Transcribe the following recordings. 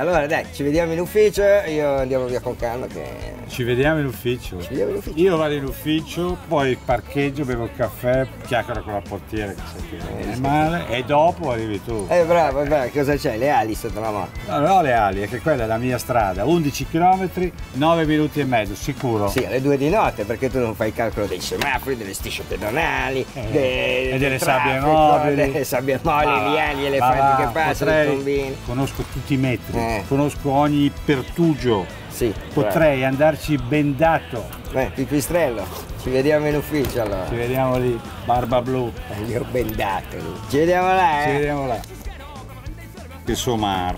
allora dai, ci vediamo in ufficio, io andiamo via con calma che ci vediamo in ufficio. Ci vediamo in ufficio. Io vado in ufficio, poi parcheggio, bevo il caffè, chiacchiero con la portiera che sai che è eh, male e dopo arrivi tu. Eh bravo, eh, bravo, cosa c'hai? Le ali sotto la mano? No, no le ali, è che quella è la mia strada, 11 km, 9 minuti e mezzo, sicuro. Sì, alle 2 di notte perché tu non fai il calcolo dei semafori, delle strisce pedonali, eh, dei, e delle sabbie mobili. Delle sabbie mobili, gli ali, elefanti che passano, i tombini. Conosco tutti i metri, eh. conosco ogni pertugio. Sì. Potrei bravo. andarci bendato. Beh, pipistrello, ci vediamo in ufficio allora. Ci vediamo lì, barba blu. Gli eh, ho bendato lì. Ci vediamo là, eh? Ci vediamo là. Che somar.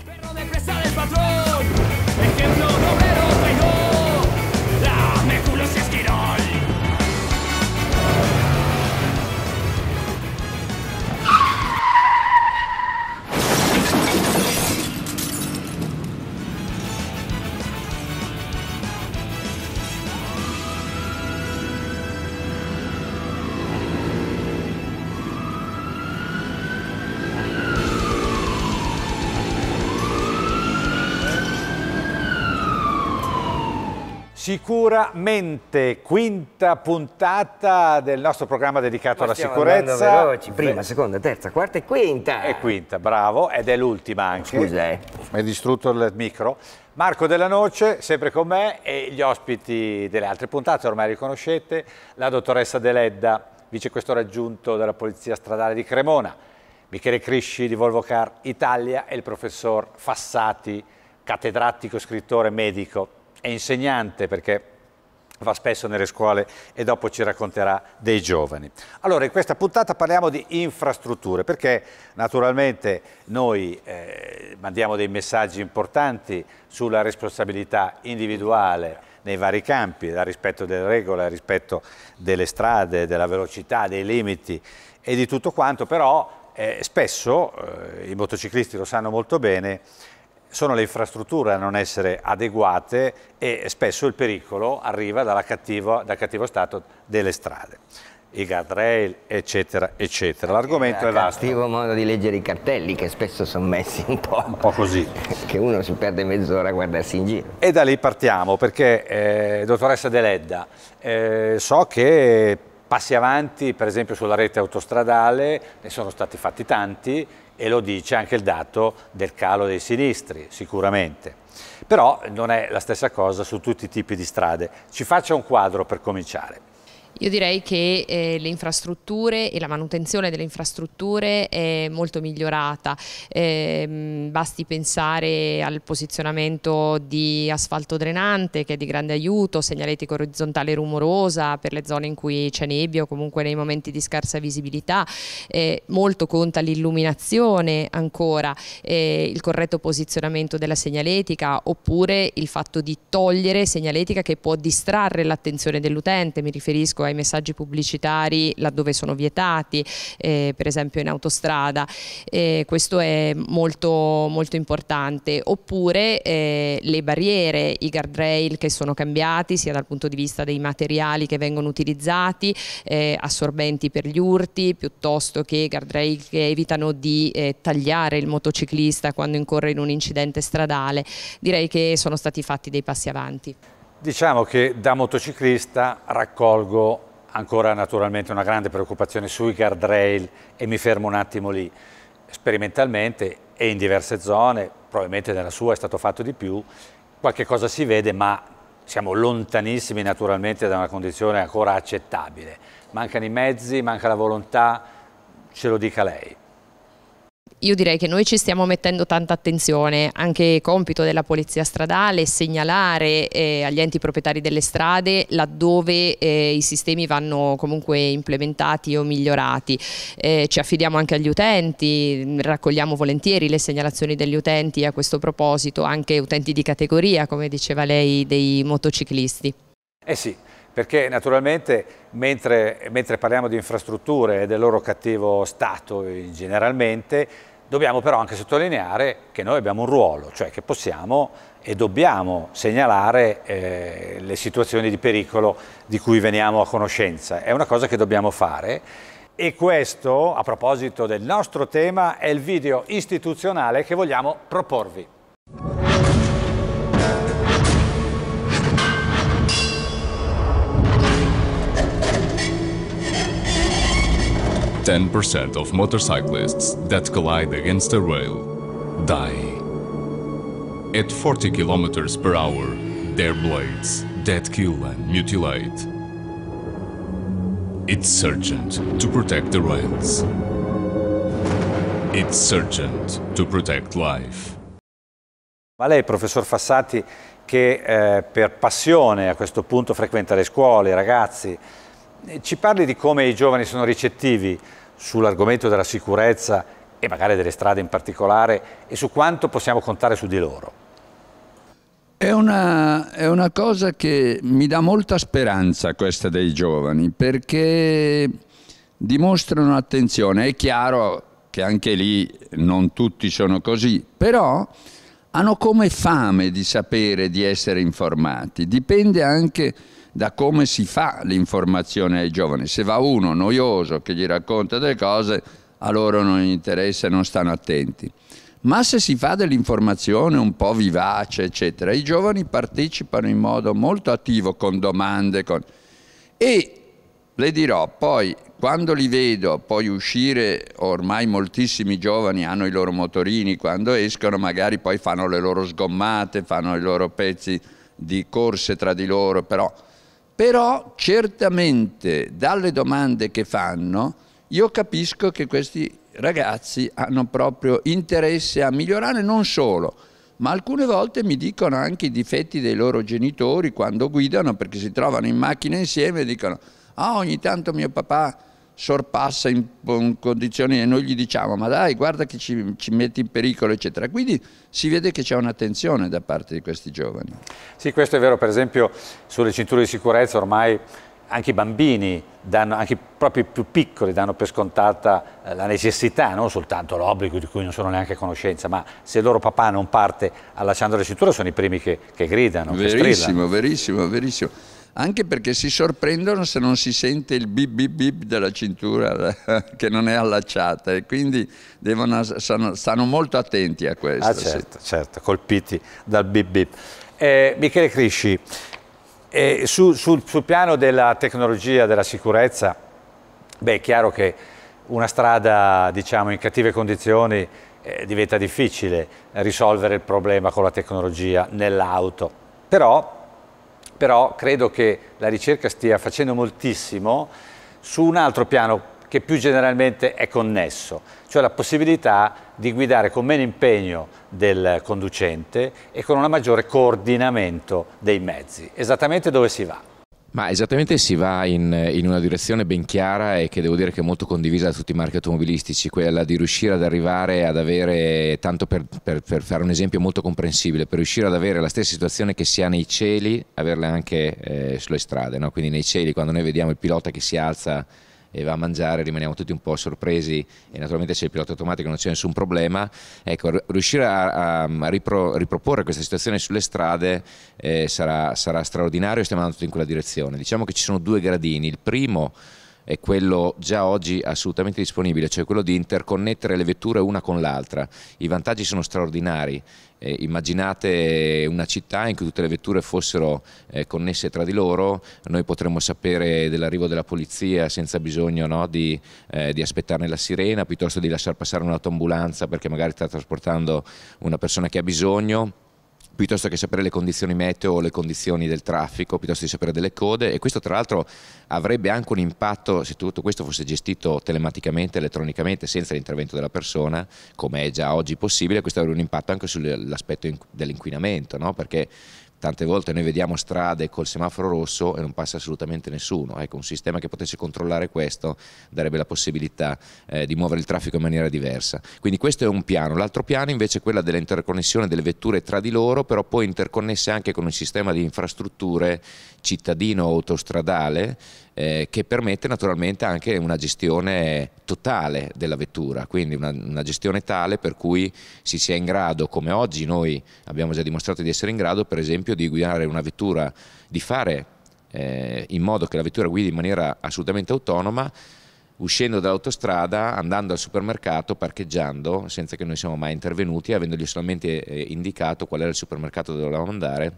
Sicuramente quinta puntata del nostro programma dedicato alla sicurezza. Veloci, prima, Beh. seconda, terza, quarta e quinta. E quinta, bravo, ed è l'ultima anche. Scusa, eh. mi Hai distrutto il micro. Marco Della Noce, sempre con me, e gli ospiti delle altre puntate, ormai li conoscete, la dottoressa Deledda, vicequestore aggiunto della Polizia Stradale di Cremona, Michele Crisci di Volvo Car Italia e il professor Fassati, cattedratico, scrittore, medico è insegnante perché va spesso nelle scuole e dopo ci racconterà dei giovani. Allora, in questa puntata parliamo di infrastrutture, perché naturalmente noi eh, mandiamo dei messaggi importanti sulla responsabilità individuale nei vari campi, dal rispetto delle regole, al rispetto delle strade, della velocità, dei limiti e di tutto quanto, però eh, spesso, eh, i motociclisti lo sanno molto bene, sono le infrastrutture a non essere adeguate e spesso il pericolo arriva cattiva, dal cattivo stato delle strade i guardrail, eccetera, eccetera. Eh, L'argomento è vasto. È cattivo modo di leggere i cartelli che spesso sono messi un po', un po così. che uno si perde mezz'ora a guardarsi in giro. E da lì partiamo perché, eh, dottoressa Deledda, eh, so che passi avanti, per esempio sulla rete autostradale, ne sono stati fatti tanti, e lo dice anche il dato del calo dei sinistri, sicuramente. Però non è la stessa cosa su tutti i tipi di strade. Ci faccia un quadro per cominciare. Io direi che eh, le infrastrutture e la manutenzione delle infrastrutture è molto migliorata, eh, basti pensare al posizionamento di asfalto drenante che è di grande aiuto, segnaletica orizzontale rumorosa per le zone in cui c'è nebbia o comunque nei momenti di scarsa visibilità, eh, molto conta l'illuminazione ancora, eh, il corretto posizionamento della segnaletica oppure il fatto di togliere segnaletica che può distrarre l'attenzione dell'utente, mi riferisco riferisco ai messaggi pubblicitari laddove sono vietati, eh, per esempio in autostrada, eh, questo è molto, molto importante, oppure eh, le barriere, i guardrail che sono cambiati sia dal punto di vista dei materiali che vengono utilizzati, eh, assorbenti per gli urti, piuttosto che guardrail che evitano di eh, tagliare il motociclista quando incorre in un incidente stradale, direi che sono stati fatti dei passi avanti. Diciamo che da motociclista raccolgo ancora naturalmente una grande preoccupazione sui guardrail e mi fermo un attimo lì. Sperimentalmente e in diverse zone, probabilmente nella sua è stato fatto di più, qualche cosa si vede ma siamo lontanissimi naturalmente da una condizione ancora accettabile. Mancano i mezzi, manca la volontà, ce lo dica lei io direi che noi ci stiamo mettendo tanta attenzione, anche compito della polizia stradale, segnalare eh, agli enti proprietari delle strade laddove eh, i sistemi vanno comunque implementati o migliorati. Eh, ci affidiamo anche agli utenti, mm, raccogliamo volentieri le segnalazioni degli utenti a questo proposito, anche utenti di categoria, come diceva lei, dei motociclisti. Eh sì, perché naturalmente mentre, mentre, parliamo di infrastrutture e del loro cattivo stato generalmente Dobbiamo però anche sottolineare che noi abbiamo un ruolo, cioè che possiamo e dobbiamo segnalare eh, le situazioni di pericolo di cui veniamo a conoscenza. È una cosa che dobbiamo fare e questo, a proposito del nostro tema, è il video istituzionale che vogliamo proporvi. 10% of motorcyclists that collide against a rail die. At 40 km per hour, their blades dead, kill and mutilate. It's urgent to protect the rails. It's urgent to protect life. Ma lei, professor Fassati, che eh, per passione a questo punto frequenta le scuole, i ragazzi, Eh, ci parli di come i giovani sono ricettivi sull'argomento della sicurezza e magari delle strade in particolare e su quanto possiamo contare su di loro? È una, è una cosa che mi dà molta speranza questa dei giovani perché dimostrano attenzione, è chiaro che anche lì non tutti sono così, però hanno come fame di sapere, di essere informati, dipende anche da come si fa l'informazione ai giovani. Se va uno noioso che gli racconta delle cose, a loro non interessa non stanno attenti. Ma se si fa dell'informazione un po' vivace, eccetera, i giovani partecipano in modo molto attivo con domande. Con... E le dirò poi, quando li vedo poi uscire, ormai moltissimi giovani hanno i loro motorini, quando escono magari poi fanno le loro sgommate, fanno i loro pezzi di corse tra di loro, però però certamente dalle domande che fanno io capisco che questi ragazzi hanno proprio interesse a migliorare non solo, ma alcune volte mi dicono anche i difetti dei loro genitori quando guidano perché si trovano in macchina insieme e dicono ah oh, ogni tanto mio papà sorpassa in, in, condizioni e noi gli diciamo ma dai guarda che ci, ci metti in pericolo eccetera quindi si vede che c'è un'attenzione da parte di questi giovani sì questo è vero per esempio sulle cinture di sicurezza ormai anche i bambini, danno, anche proprio i più piccoli, danno per scontata eh, la necessità, non soltanto l'obbligo di cui non sono neanche a conoscenza, ma se il loro papà non parte allacciando le cinture sono i primi che, che gridano. Verissimo, che verissimo, verissimo anche perché si sorprendono se non si sente il bip bip bip della cintura che non è allacciata e quindi devono, stanno, molto attenti a questo. Ah certo, sì. certo colpiti dal bip bip. Eh, Michele Crisci, eh, su, sul, sul, piano della tecnologia, della sicurezza, beh è chiaro che una strada diciamo, in cattive condizioni eh, diventa difficile risolvere il problema con la tecnologia nell'auto, però però credo che la ricerca stia facendo moltissimo su un altro piano che più generalmente è connesso, cioè la possibilità di guidare con meno impegno del conducente e con un maggiore coordinamento dei mezzi, esattamente dove si va. Ma esattamente si va in, in, una direzione ben chiara e che devo dire che è molto condivisa da tutti i marchi automobilistici, quella di riuscire ad arrivare ad avere, tanto per, per, per fare un esempio molto comprensibile, per riuscire ad avere la stessa situazione che si ha nei cieli, averla anche eh, sulle strade, no? quindi nei cieli quando noi vediamo il pilota che si alza e va a mangiare, rimaniamo tutti un po' sorpresi e naturalmente se il pilota automatico, non c'è nessun problema. Ecco, riuscire a, a ripro, riproporre questa situazione sulle strade eh, sarà, sarà straordinario e stiamo andando tutti in quella direzione. Diciamo che ci sono due gradini, il primo è quello già oggi assolutamente disponibile, cioè quello di interconnettere le vetture una con l'altra. I vantaggi sono straordinari. Eh, immaginate una città in cui tutte le vetture fossero eh, connesse tra di loro, noi potremmo sapere dell'arrivo della polizia senza bisogno no, di, eh, di, aspettarne la sirena, piuttosto di lasciar passare un'autoambulanza perché magari sta trasportando una persona che ha bisogno piuttosto che sapere le condizioni meteo, o le condizioni del traffico, piuttosto che sapere delle code e questo tra l'altro avrebbe anche un impatto se tutto questo fosse gestito telematicamente, elettronicamente, senza l'intervento della persona, come è già oggi possibile, questo avrebbe un impatto anche sull'aspetto dell'inquinamento, no? perché tante volte noi vediamo strade col semaforo rosso e non passa assolutamente nessuno. Ecco, un sistema che potesse controllare questo darebbe la possibilità eh, di muovere il traffico in maniera diversa. Quindi questo è un piano. L'altro piano invece è quello dell'interconnessione delle vetture tra di loro, però poi interconnesse anche con un sistema di infrastrutture cittadino autostradale eh, che permette naturalmente anche una gestione totale della vettura, quindi una, una, gestione tale per cui si sia in grado, come oggi noi abbiamo già dimostrato di essere in grado, per esempio di guidare una vettura, di fare eh, in modo che la vettura guidi in maniera assolutamente autonoma, uscendo dall'autostrada, andando al supermercato, parcheggiando, senza che noi siamo mai intervenuti, avendogli solamente eh, indicato qual era il supermercato dove dovevamo andare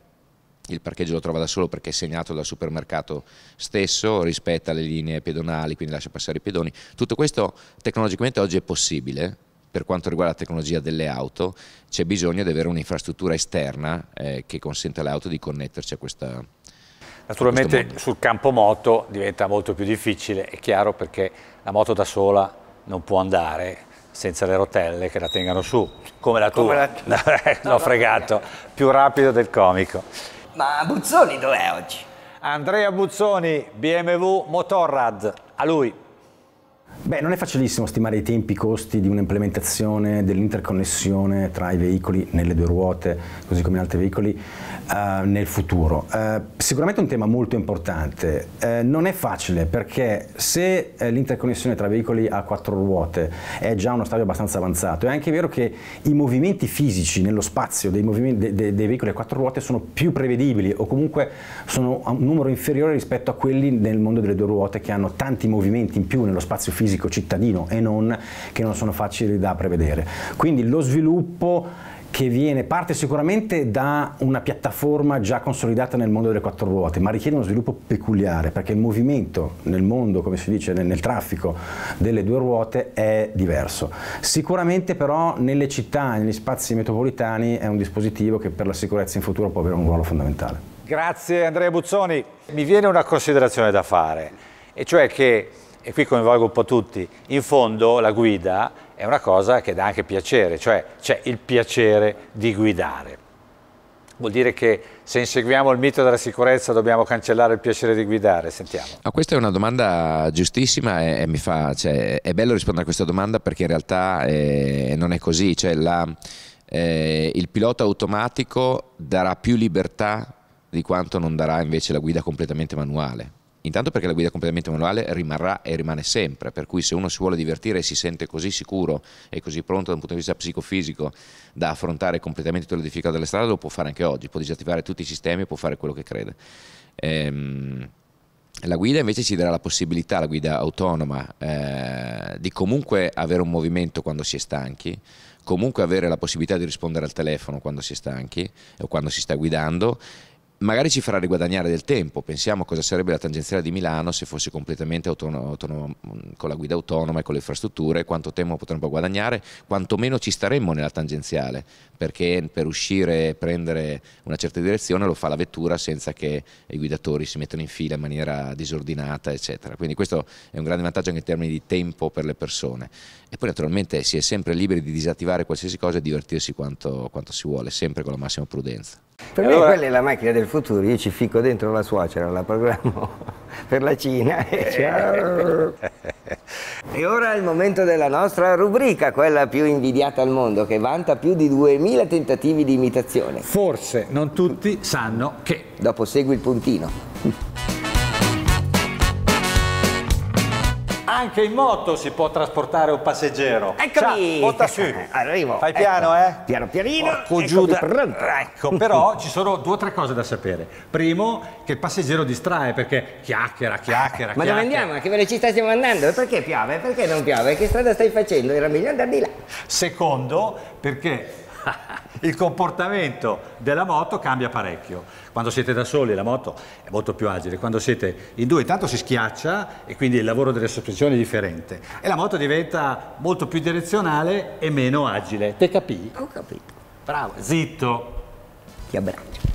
il parcheggio lo trova da solo perché è segnato dal supermercato stesso, rispetta le linee pedonali, quindi lascia passare i pedoni. Tutto questo tecnologicamente oggi è possibile, per quanto riguarda la tecnologia delle auto c'è bisogno di avere un'infrastruttura esterna eh, che consenta alle auto di connetterci a questa Naturalmente a sul campo moto diventa molto più difficile, è chiaro perché la moto da sola non può andare senza le rotelle che la tengano su, come la tua, no, la... l'ho fregato, più rapido del comico. Ma Buzzoni dov'è oggi? Andrea Buzzoni, BMW Motorrad, a lui. Beh, non è facilissimo stimare i tempi, i costi di un'implementazione dell'interconnessione tra i veicoli nelle due ruote, così come in altri veicoli, eh, nel futuro. Eh, sicuramente è un tema molto importante. Eh, non è facile perché se eh, l'interconnessione tra veicoli a quattro ruote è già uno stadio abbastanza avanzato, è anche vero che i movimenti fisici nello spazio dei, de de dei veicoli a quattro ruote sono più prevedibili o comunque sono a un numero inferiore rispetto a quelli nel mondo delle due ruote che hanno tanti movimenti in più nello spazio fisico fisico, cittadino e non, che non sono facili da prevedere. Quindi lo sviluppo che viene, parte sicuramente da una piattaforma già consolidata nel mondo delle quattro ruote, ma richiede uno sviluppo peculiare perché il movimento nel mondo, come si dice, nel, nel traffico delle due ruote è diverso. Sicuramente però nelle città, negli spazi metropolitani è un dispositivo che per la sicurezza in futuro può avere un ruolo fondamentale. Grazie Andrea Buzzoni. Mi viene una considerazione da fare, e cioè che e qui coinvolgo un po' tutti, in fondo la guida è una cosa che dà anche piacere, cioè c'è il piacere di guidare. Vuol dire che se inseguiamo il mito della sicurezza dobbiamo cancellare il piacere di guidare, sentiamo. No, questa è una domanda giustissima e, e mi fa, cioè, è bello rispondere a questa domanda perché in realtà eh, non è così, cioè, la, eh, il pilota automatico darà più libertà di quanto non darà invece la guida completamente manuale Intanto perché la guida completamente manuale rimarrà e rimane sempre, per cui se uno si vuole divertire e si sente così sicuro e così pronto da un punto di vista psicofisico da affrontare completamente tutte le difficoltà della strada, lo può fare anche oggi, può disattivare tutti i sistemi può fare quello che crede. Ehm, la guida invece ci darà la possibilità, la guida autonoma, eh, di comunque avere un movimento quando si è stanchi, comunque avere la possibilità di rispondere al telefono quando si è stanchi o quando si sta guidando magari ci farà riguadagnare del tempo. Pensiamo a cosa sarebbe la tangenziale di Milano se fosse completamente autonoma, autonomo, con la guida autonoma e con le infrastrutture, quanto tempo potremmo guadagnare, quanto meno ci staremmo nella tangenziale, perché per uscire e prendere una certa direzione lo fa la vettura senza che i guidatori si mettano in fila in maniera disordinata, eccetera. Quindi questo è un grande vantaggio anche in termini di tempo per le persone. E poi naturalmente si è sempre liberi di disattivare qualsiasi cosa e divertirsi quanto, quanto si vuole, sempre con la massima prudenza. Per me quella è la macchina del futuro, io ci fico dentro la suocera, la programmo per la Cina e, eh. e ora è il momento della nostra rubrica, quella più invidiata al mondo, che vanta più di 2000 tentativi di imitazione. Forse non tutti sanno che. Dopo segui il puntino. Anche in moto si può trasportare un passeggero. Eccomi! Ciao, su. Arrivo. Fai piano, ecco. eh? Piano pianino. Porco giù da... Ecco, però ci sono due o tre cose da sapere. Primo, che il passeggero distrae perché chiacchiera, chiacchiera, Ma chiacchiera. dove andiamo? A che velocità stiamo andando? Perché piove? Perché non piove? Che strada stai facendo? Era meglio andare di là. Secondo, perché... il comportamento della moto cambia parecchio. Quando siete da soli la moto è molto più agile, quando siete in due intanto si schiaccia e quindi il lavoro delle sospensioni è differente e la moto diventa molto più direzionale e meno agile. Te capì? Ho capito. Bravo. Zitto. Ti abbraccio.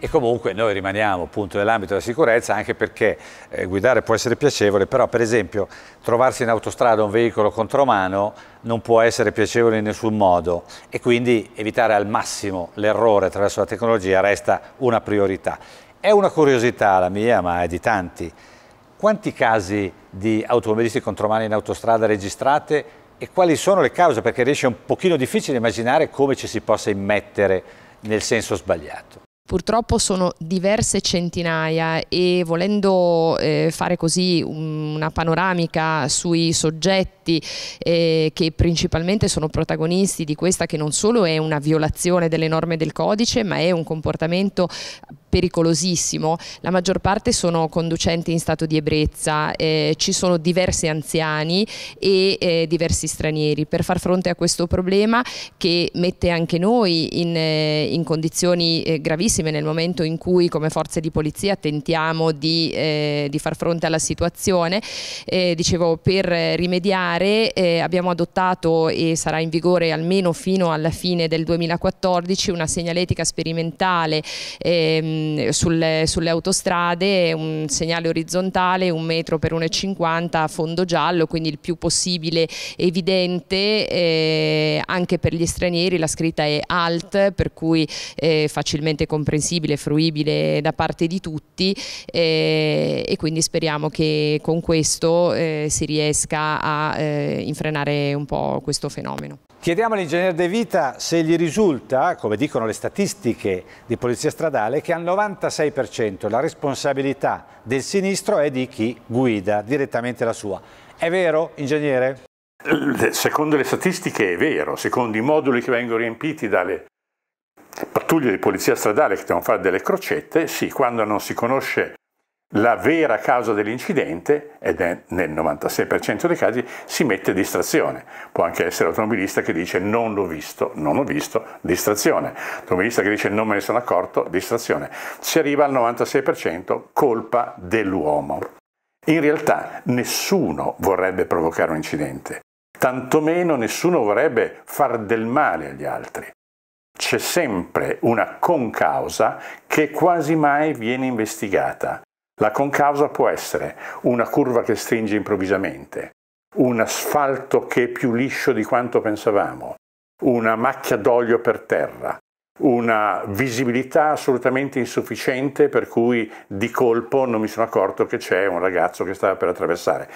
e comunque noi rimaniamo appunto nell'ambito della sicurezza anche perché eh, guidare può essere piacevole, però per esempio trovarsi in autostrada un veicolo contromano non può essere piacevole in nessun modo e quindi evitare al massimo l'errore attraverso la tecnologia resta una priorità. È una curiosità la mia, ma è di tanti. Quanti casi di automobilisti contromani in autostrada registrate e quali sono le cause? Perché riesce un pochino difficile immaginare come ci si possa immettere nel senso sbagliato. Purtroppo sono diverse centinaia e volendo eh, fare così una panoramica sui soggetti eh, che principalmente sono protagonisti di questa che non solo è una violazione delle norme del codice ma è un comportamento pericolosissimo, la maggior parte sono conducenti in stato di ebbrezza, eh, ci sono diversi anziani e eh, diversi stranieri. Per far fronte a questo problema che mette anche noi in, eh, in condizioni eh, gravissime nel momento in cui come forze di polizia tentiamo di, eh, di far fronte alla situazione, eh, dicevo per rimediare abbiamo adottato e sarà in vigore almeno fino alla fine del 2014 una segnaletica sperimentale ehm, Mm, sulle, sulle, autostrade un segnale orizzontale, un metro per 1,50 a fondo giallo, quindi il più possibile evidente, eh, anche per gli stranieri la scritta è ALT, per cui eh, facilmente comprensibile, fruibile da parte di tutti eh, e quindi speriamo che con questo eh, si riesca a eh, infrenare un po' questo fenomeno. Chiediamo all'ingegnere De Vita se gli risulta, come dicono le statistiche di Polizia Stradale, che al 96% la responsabilità del sinistro è di chi guida direttamente la sua. È vero, ingegnere? Secondo le statistiche è vero, secondo i moduli che vengono riempiti dalle pattuglie di polizia stradale che devono fare delle crocette, sì, quando non si conosce la vera causa dell'incidente, ed è nel 96% dei casi, si mette distrazione. Può anche essere l'automobilista che dice non l'ho visto, non ho visto, distrazione. L'automobilista che dice non me ne sono accorto, distrazione. Si arriva al 96% colpa dell'uomo. In realtà nessuno vorrebbe provocare un incidente, tantomeno nessuno vorrebbe far del male agli altri c'è sempre una concausa che quasi mai viene investigata la concausa può essere una curva che stringe improvvisamente, un asfalto che è più liscio di quanto pensavamo, una macchia d'olio per terra, una visibilità assolutamente insufficiente per cui di colpo non mi sono accorto che c'è un ragazzo che stava per attraversare.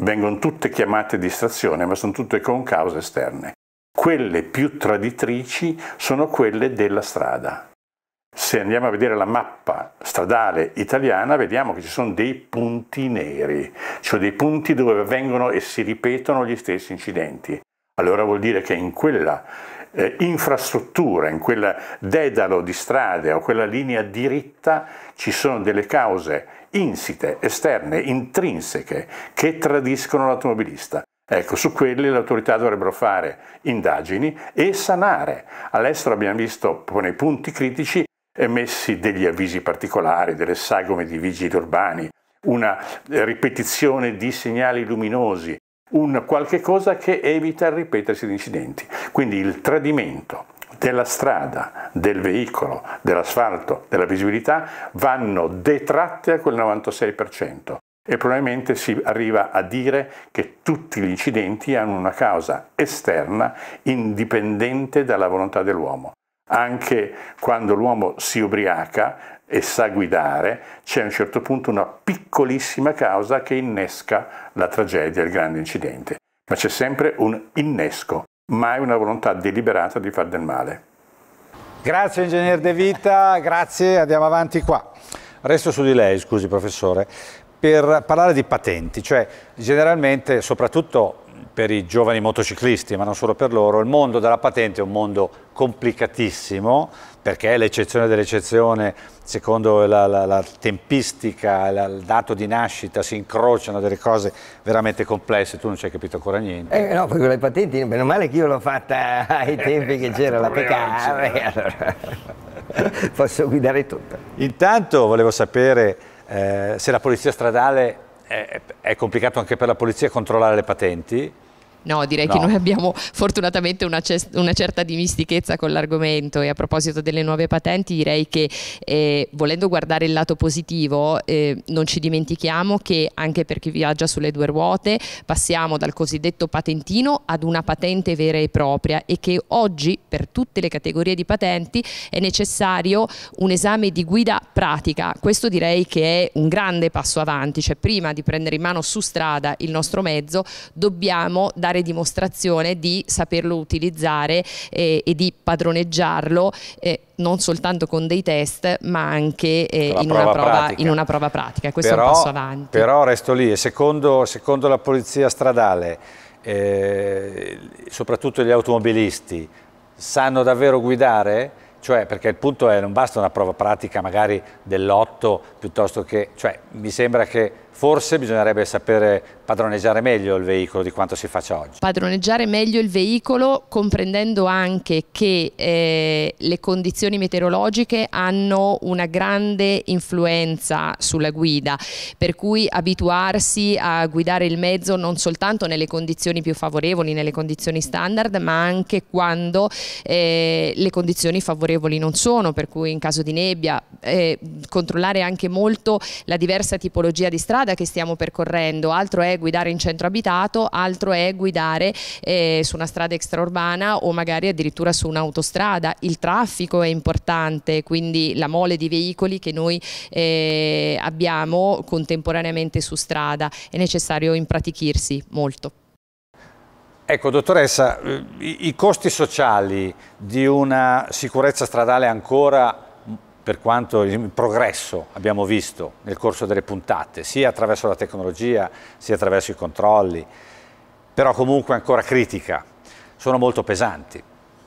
Vengono tutte chiamate distrazione, ma sono tutte concause esterne. Quelle più traditrici sono quelle della strada, se andiamo a vedere la mappa stradale italiana vediamo che ci sono dei punti neri, cioè dei punti dove avvengono e si ripetono gli stessi incidenti. Allora vuol dire che in quella eh, infrastruttura, in quel dedalo di strade o quella linea diritta ci sono delle cause insite, esterne, intrinseche che tradiscono l'automobilista. Ecco, su quelli le autorità dovrebbero fare indagini e sanare. All'estero abbiamo visto nei punti critici emessi degli avvisi particolari, delle sagome di vigili urbani, una ripetizione di segnali luminosi, un qualche cosa che evita il ripetersi di incidenti. Quindi il tradimento della strada, del veicolo, dell'asfalto, della visibilità vanno detratte a quel 96% e probabilmente si arriva a dire che tutti gli incidenti hanno una causa esterna indipendente dalla volontà dell'uomo anche quando l'uomo si ubriaca e sa guidare, c'è a un certo punto una piccolissima causa che innesca la tragedia, il grande incidente. Ma c'è sempre un innesco, mai una volontà deliberata di far del male. Grazie ingegner De Vita, grazie, andiamo avanti qua. Resto su di lei, scusi professore, per parlare di patenti, cioè generalmente, soprattutto per i giovani motociclisti, ma non solo per loro, il mondo della patente è un mondo complicatissimo perché è l'eccezione dell'eccezione, secondo la, la, la tempistica, la, il dato di nascita, si incrociano delle cose veramente complesse, tu non ci hai capito ancora niente. Eh, no, poi con le patenti, meno male che io l'ho fatta ai eh, tempi eh, che esatto, c'era la PK, eh. allora, posso guidare tutto. Intanto volevo sapere eh, se la polizia stradale è, è complicato anche per la polizia controllare le patenti, No, direi no. che noi abbiamo fortunatamente una, una, certa dimistichezza con l'argomento e a proposito delle nuove patenti direi che eh, volendo guardare il lato positivo eh, non ci dimentichiamo che anche per chi viaggia sulle due ruote passiamo dal cosiddetto patentino ad una patente vera e propria e che oggi per tutte le categorie di patenti è necessario un esame di guida pratica. Questo direi che è un grande passo avanti, cioè prima di prendere in mano su strada il nostro mezzo dobbiamo dare dare dimostrazione di saperlo utilizzare eh, e di padroneggiarlo eh, non soltanto con dei test ma anche eh, in, prova una prova, in, una prova, pratica. Questo però, è un passo avanti. Però resto lì e secondo, secondo, la polizia stradale, eh, soprattutto gli automobilisti, sanno davvero guidare? Cioè, perché il punto è non basta una prova pratica magari dell'otto piuttosto che... Cioè, mi sembra che Forse bisognerebbe sapere padroneggiare meglio il veicolo di quanto si faccia oggi. Padroneggiare meglio il veicolo comprendendo anche che eh, le condizioni meteorologiche hanno una grande influenza sulla guida, per cui abituarsi a guidare il mezzo non soltanto nelle condizioni più favorevoli, nelle condizioni standard, ma anche quando eh, le condizioni favorevoli non sono, per cui in caso di nebbia eh, controllare anche molto la diversa tipologia di strada strada che stiamo percorrendo, altro è guidare in centro abitato, altro è guidare eh, su una strada extraurbana o magari addirittura su un'autostrada. Il traffico è importante, quindi la mole di veicoli che noi eh, abbiamo contemporaneamente su strada, è necessario impratichirsi molto. Ecco, dottoressa, eh, i costi sociali di una sicurezza stradale ancora per quanto il progresso abbiamo visto nel corso delle puntate, sia attraverso la tecnologia, sia attraverso i controlli, però comunque ancora critica, sono molto pesanti.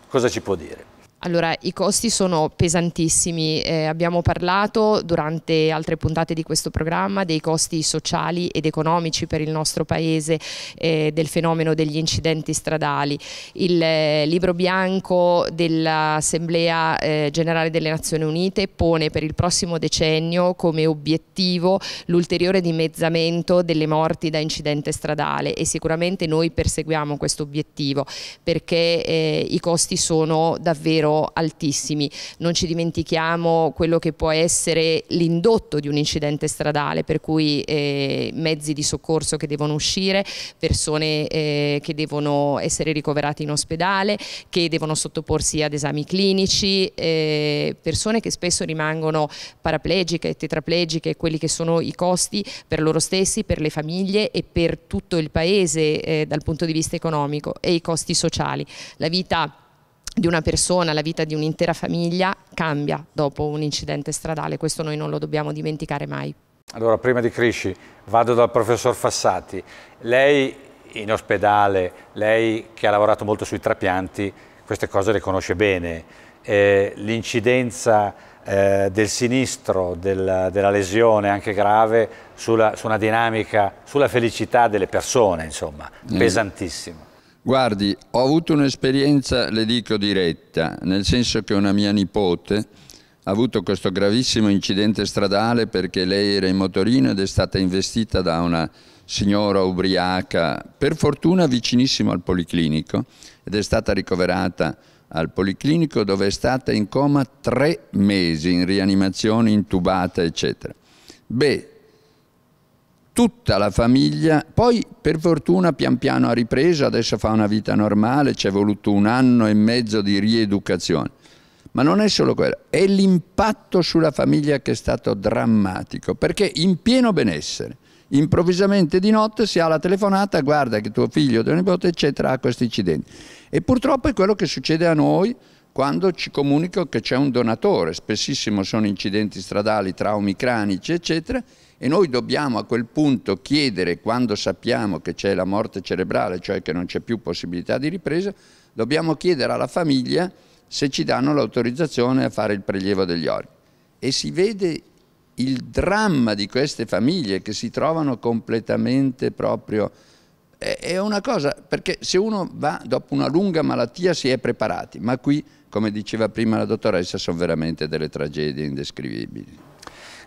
Cosa ci può dire? Allora, i costi sono pesantissimi, eh, abbiamo parlato durante altre puntate di questo programma dei costi sociali ed economici per il nostro paese, eh, del fenomeno degli incidenti stradali. Il eh, libro bianco dell'Assemblea eh, Generale delle Nazioni Unite pone per il prossimo decennio come obiettivo l'ulteriore dimezzamento delle morti da incidente stradale e sicuramente noi perseguiamo questo obiettivo perché eh, i costi sono davvero altissimi. Non ci dimentichiamo quello che può essere l'indotto di un incidente stradale, per cui eh, mezzi di soccorso che devono uscire, persone eh, che devono essere ricoverate in ospedale, che devono sottoporsi ad esami clinici, eh, persone che spesso rimangono paraplegiche, tetraplegiche, quelli che sono i costi per loro stessi, per le famiglie e per tutto il paese eh, dal punto di vista economico e i costi sociali. La vita di una persona, la vita di un'intera famiglia cambia dopo un incidente stradale, questo noi non lo dobbiamo dimenticare mai. Allora, prima di Crisci, vado dal professor Fassati. Lei in ospedale, lei che ha lavorato molto sui trapianti, queste cose le conosce bene. Eh, L'incidenza eh, del sinistro, del, della lesione anche grave, sulla, su una dinamica, sulla felicità delle persone, insomma, mm. pesantissima. Guardi, ho avuto un'esperienza, le dico diretta, nel senso che una mia nipote ha avuto questo gravissimo incidente stradale perché lei era in motorino ed è stata investita da una signora ubriaca, per fortuna vicinissimo al policlinico, ed è stata ricoverata al policlinico dove è stata in coma tre mesi, in rianimazione, intubata, eccetera. Beh, tutta la famiglia, poi per fortuna pian piano ha ripreso, adesso fa una vita normale, ci è voluto un anno e mezzo di rieducazione. Ma non è solo quello, è l'impatto sulla famiglia che è stato drammatico, perché in pieno benessere, improvvisamente di notte si ha la telefonata, guarda che tuo figlio, tuo nipote, eccetera, ha questi incidenti. E purtroppo è quello che succede a noi quando ci comunico che c'è un donatore, spessissimo sono incidenti stradali, traumi cranici, eccetera, e noi dobbiamo a quel punto chiedere, quando sappiamo che c'è la morte cerebrale, cioè che non c'è più possibilità di ripresa, dobbiamo chiedere alla famiglia se ci danno l'autorizzazione a fare il prelievo degli organi. E si vede il dramma di queste famiglie che si trovano completamente proprio... È una cosa, perché se uno va dopo una lunga malattia si è preparati, ma qui, come diceva prima la dottoressa, sono veramente delle tragedie indescrivibili.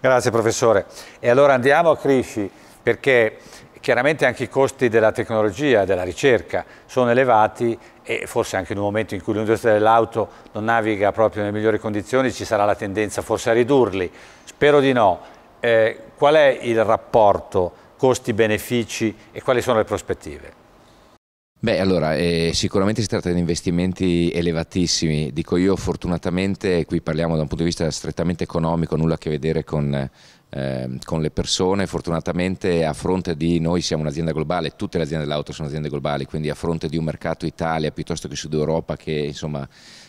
Grazie professore. E allora andiamo a Crisci perché chiaramente anche i costi della tecnologia, della ricerca sono elevati e forse anche in un momento in cui l'industria dell'auto non naviga proprio nelle migliori condizioni ci sarà la tendenza forse a ridurli. Spero di no. Eh, qual è il rapporto costi-benefici e quali sono le prospettive? Beh, allora, eh, sicuramente si tratta di investimenti elevatissimi. Dico io, fortunatamente, qui parliamo da un punto di vista strettamente economico, nulla a che vedere con, eh, con le persone. Fortunatamente, a fronte di noi siamo un'azienda globale, tutte le aziende dell'auto sono aziende globali, quindi a fronte di un mercato Italia piuttosto che Sud Europa che insomma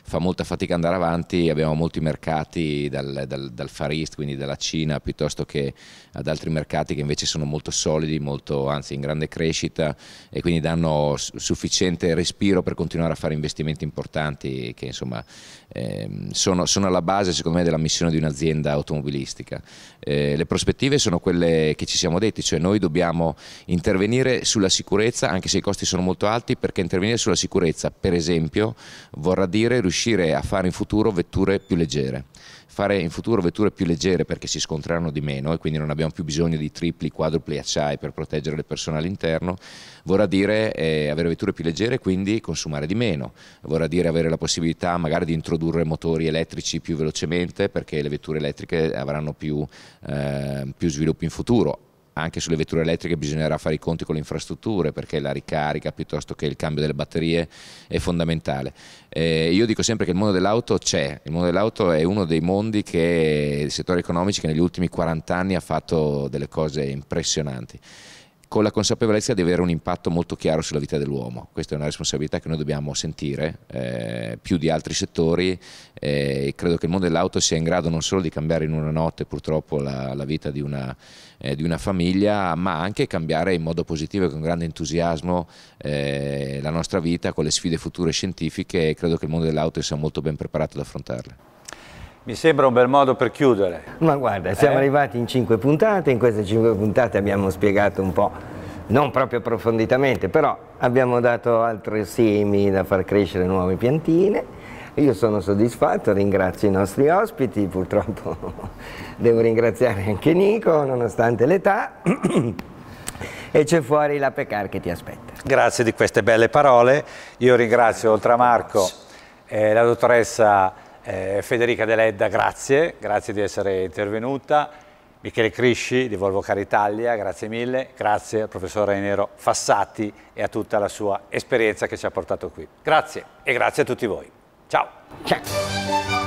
fa molta fatica andare avanti, abbiamo molti mercati dal, dal, dal, Far East, quindi dalla Cina, piuttosto che ad altri mercati che invece sono molto solidi, molto, anzi in grande crescita e quindi danno sufficiente respiro per continuare a fare investimenti importanti che insomma ehm, sono, sono, alla base secondo me della missione di un'azienda automobilistica. Eh, le prospettive sono quelle che ci siamo detti, cioè noi dobbiamo intervenire sulla sicurezza anche se i costi sono molto alti perché intervenire sulla sicurezza per esempio vorrà dire riuscire riuscire a fare in futuro vetture più leggere fare in futuro vetture più leggere perché si scontreranno di meno e quindi non abbiamo più bisogno di tripli, quadrupli acciai per proteggere le persone all'interno, vorrà dire eh, avere vetture più leggere e quindi consumare di meno, vorrà dire avere la possibilità magari di introdurre motori elettrici più velocemente perché le vetture elettriche avranno più, eh, più sviluppo in futuro, anche sulle vetture elettriche bisognerà fare i conti con le infrastrutture perché la ricarica piuttosto che il cambio delle batterie è fondamentale. Eh, io dico sempre che il mondo dell'auto c'è, il mondo dell'auto è uno dei mondi che, settori economici che negli ultimi 40 anni ha fatto delle cose impressionanti con la consapevolezza di avere un impatto molto chiaro sulla vita dell'uomo. Questa è una responsabilità che noi dobbiamo sentire eh, più di altri settori eh, e credo che il mondo dell'auto sia in grado non solo di cambiare in una notte purtroppo la, la vita di una, eh, di una, famiglia, ma anche cambiare in modo positivo e con grande entusiasmo eh, la nostra vita con le sfide future scientifiche e credo che il mondo dell'auto sia molto ben preparato ad affrontarle. Mi sembra un bel modo per chiudere. Ma guarda, siamo eh? arrivati in cinque puntate, in queste cinque puntate abbiamo spiegato un po', non proprio approfonditamente, però abbiamo dato altri semi da far crescere nuove piantine. Io sono soddisfatto, ringrazio i nostri ospiti, purtroppo devo ringraziare anche Nico, nonostante l'età. e c'è fuori la Pecar che ti aspetta. Grazie di queste belle parole. Io ringrazio oltre a Marco eh, la dottoressa eh, Federica Deledda, grazie, grazie di essere intervenuta. Michele Crisci di Volvo Car Italia, grazie mille. Grazie al professore Nero Fassati e a tutta la sua esperienza che ci ha portato qui. Grazie e grazie a tutti voi. Ciao. Ciao.